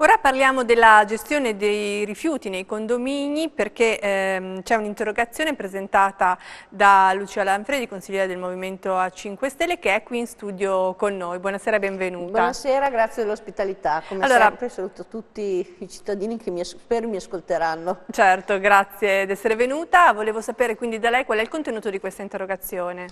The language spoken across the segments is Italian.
Ora parliamo della gestione dei rifiuti nei condomini perché ehm, c'è un'interrogazione presentata da Lucia Lanfredi, consigliera del Movimento a 5 Stelle, che è qui in studio con noi. Buonasera e benvenuta. Buonasera, grazie dell'ospitalità. Come allora, sempre saluto tutti i cittadini che mi, spero mi ascolteranno. Certo, grazie di essere venuta. Volevo sapere quindi da lei qual è il contenuto di questa interrogazione.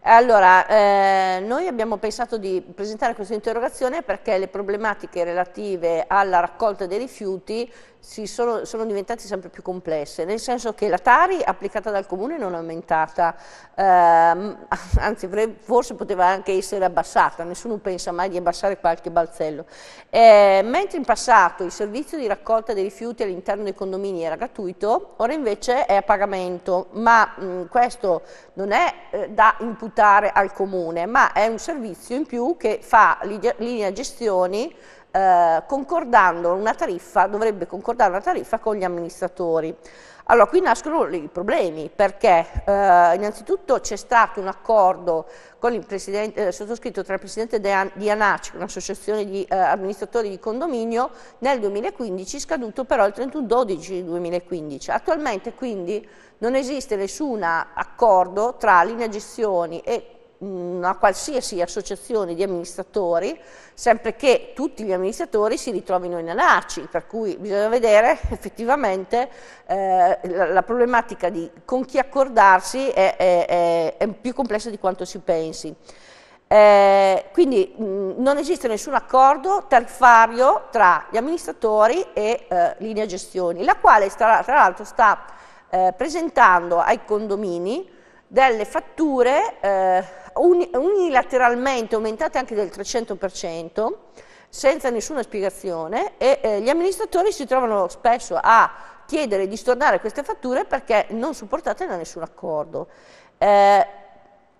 Allora, eh, noi abbiamo pensato di presentare questa interrogazione perché le problematiche relative alla alla raccolta dei rifiuti sono, sono, diventate sempre più complesse, nel senso che la Tari applicata dal comune non è aumentata, ehm, anzi forse poteva anche essere abbassata, nessuno pensa mai di abbassare qualche balzello. Eh, mentre in passato il servizio di raccolta dei rifiuti all'interno dei condomini era gratuito, ora invece è a pagamento, ma mh, mm, questo non è eh, da imputare al comune, ma è un servizio in più che fa linea gestioni eh, concordando una tariffa, dovrebbe concordare una tariffa con gli amministratori. Allora, qui nascono i problemi perché eh, innanzitutto c'è stato un accordo eh, sottoscritto tra il presidente di ANACI, un'associazione di eh, amministratori di condominio, nel 2015, scaduto però il 31-12-2015. Attualmente quindi non esiste nessun accordo tra linea gestioni e una mm, qualsiasi associazione di amministratori, sempre che tutti gli amministratori si ritrovino in anarci, per cui bisogna vedere effettivamente eh, la, la, problematica di con chi accordarsi è, è, è, è più complessa di quanto si pensi. Eh, quindi mh, mm, non esiste nessun accordo tariffario tra gli amministratori e eh, linea gestioni, la quale sta, tra l'altro sta eh, presentando ai condomini delle fatture eh, unilateralmente aumentate anche del 300% senza nessuna spiegazione e eh, gli amministratori si trovano spesso a chiedere di stornare queste fatture perché non supportate da nessun accordo. Eh,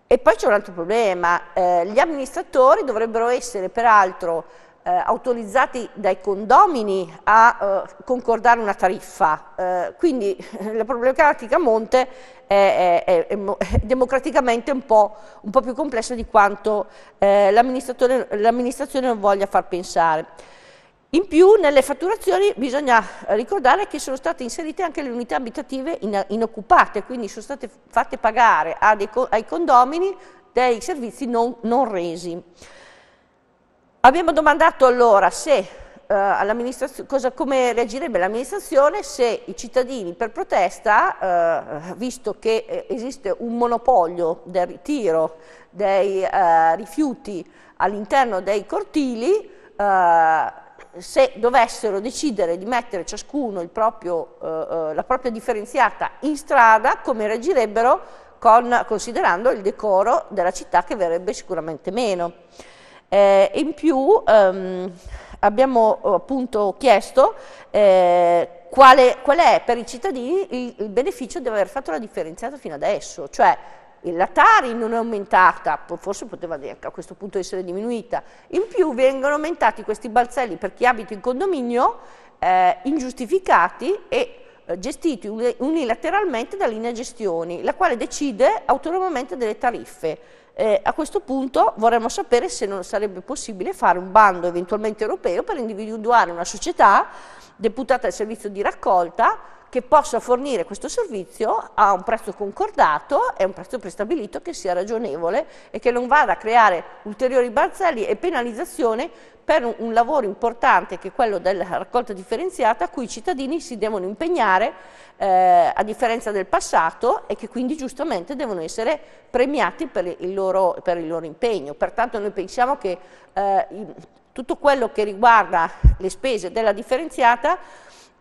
e poi c'è un altro problema, eh, gli amministratori dovrebbero essere peraltro eh, autorizzati dai condomini a eh, concordare una tariffa. Eh, quindi la problematica monte è, è, è, è democraticamente un po', un po', più complessa di quanto eh, l'amministrazione non voglia far pensare. In più nelle fatturazioni bisogna ricordare che sono state inserite anche le unità abitative inoccupate, quindi sono state fatte pagare ai condomini dei servizi non, non resi. Abbiamo domandato allora se, eh, cosa, come reagirebbe l'amministrazione se i cittadini per protesta, eh, visto che eh, esiste un monopolio del ritiro dei eh, rifiuti all'interno dei cortili, eh, se dovessero decidere di mettere ciascuno proprio, eh, la propria differenziata in strada, come reagirebbero con, considerando il decoro della città che verrebbe sicuramente meno. Eh, in più ehm, abbiamo appunto chiesto eh, quale, qual è per i cittadini il, il beneficio di aver fatto la differenziata fino adesso, cioè la Tari non è aumentata, forse poteva a questo punto essere diminuita, in più vengono aumentati questi balzelli per chi abita in condominio eh, ingiustificati e eh, gestiti unilateralmente da linea gestioni, la quale decide autonomamente delle tariffe. Eh, a questo punto vorremmo sapere se non sarebbe possibile fare un bando eventualmente europeo per individuare una società deputata al servizio di raccolta che possa fornire questo servizio a un prezzo concordato e a un prezzo prestabilito che sia ragionevole e che non vada a creare ulteriori barzelli e penalizzazione per un, un lavoro importante che è quello della raccolta differenziata a cui i cittadini si devono impegnare eh, a differenza del passato e che quindi giustamente devono essere premiati per il loro, per il loro impegno. Pertanto noi pensiamo che eh, tutto quello che riguarda le spese della differenziata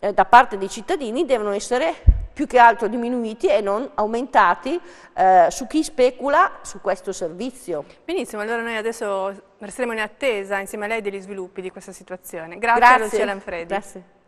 eh, da parte dei cittadini devono essere più che altro diminuiti e non aumentati eh, su chi specula su questo servizio. Benissimo, allora noi adesso resteremo in attesa insieme a lei degli sviluppi di questa situazione. Grazie, Grazie. Lucia Lanfredi. Grazie.